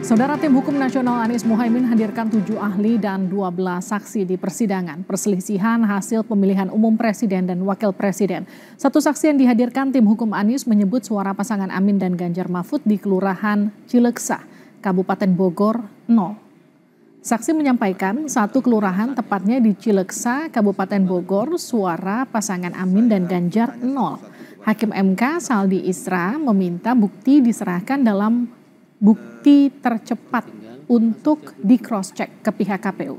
Saudara Tim Hukum Nasional Anies Muhaimin hadirkan tujuh ahli dan 12 saksi di persidangan perselisihan hasil pemilihan umum presiden dan wakil presiden. Satu saksi yang dihadirkan tim hukum Anies menyebut suara pasangan Amin dan Ganjar Mahfud di Kelurahan Cileksa, Kabupaten Bogor 0. Saksi menyampaikan satu kelurahan tepatnya di Cileksa, Kabupaten Bogor, suara pasangan Amin dan Ganjar 0. Hakim MK Saldi Isra meminta bukti diserahkan dalam bukti tercepat untuk di cross check ke pihak KPU.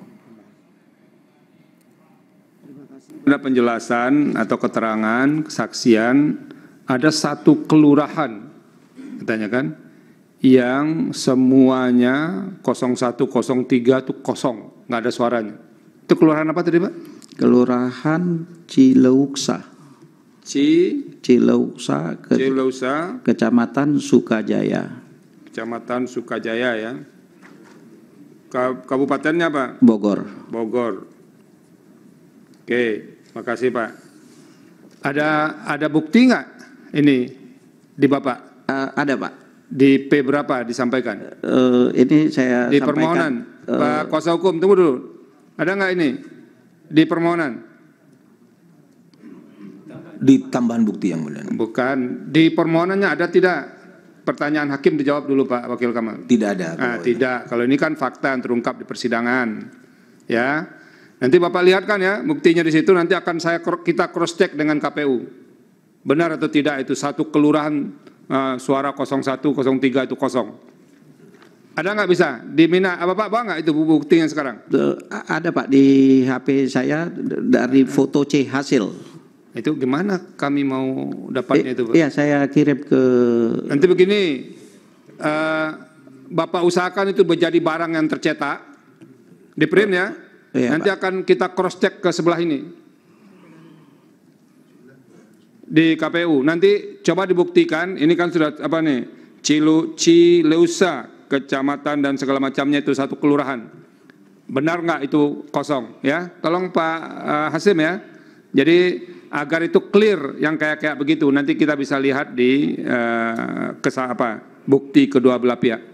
Ada penjelasan atau keterangan kesaksian ada satu kelurahan katanya kan yang semuanya 0103 itu kosong, nggak ada suaranya. Itu kelurahan apa tadi, Pak? Kelurahan Cileuksa. Ci Cileuksa, ke Cileuksa, Kecamatan Sukajaya. Kecamatan Sukajaya ya. Kabupatennya apa? Bogor. Bogor. Oke, makasih Pak. Ada ada bukti nggak ini di Bapak? Uh, ada Pak. Di P berapa disampaikan? Uh, ini saya di permohonan uh, Pak Kuasa Hukum tunggu dulu. Ada nggak ini di permohonan? Di tambahan bukti yang mulia. Bukan di permohonannya ada tidak? pertanyaan hakim dijawab dulu Pak Wakil Kamal. Tidak ada. Nah, tidak. Kalau ini kan fakta yang terungkap di persidangan. Ya. Nanti Bapak lihat kan ya, buktinya di situ nanti akan saya kita cross check dengan KPU. Benar atau tidak itu satu kelurahan uh, suara 01 03 itu kosong. Ada nggak bisa? Di Mina, apa Pak, bawa nggak itu buktinya sekarang? Eh, ada Pak, di HP saya dari foto C hasil. Itu gimana kami mau dapatnya eh, itu Pak? Iya saya kirim ke Nanti begini uh, Bapak usahakan itu menjadi barang yang tercetak Di print ya oh, iya, Nanti Pak. akan kita cross check ke sebelah ini Di KPU Nanti coba dibuktikan Ini kan sudah apa nih Cilu, Cileusa Kecamatan dan segala macamnya itu satu kelurahan Benar nggak itu kosong ya Tolong Pak uh, Hasim ya Jadi agar itu clear yang kayak kayak begitu nanti kita bisa lihat di uh, kesa apa bukti kedua belah pihak.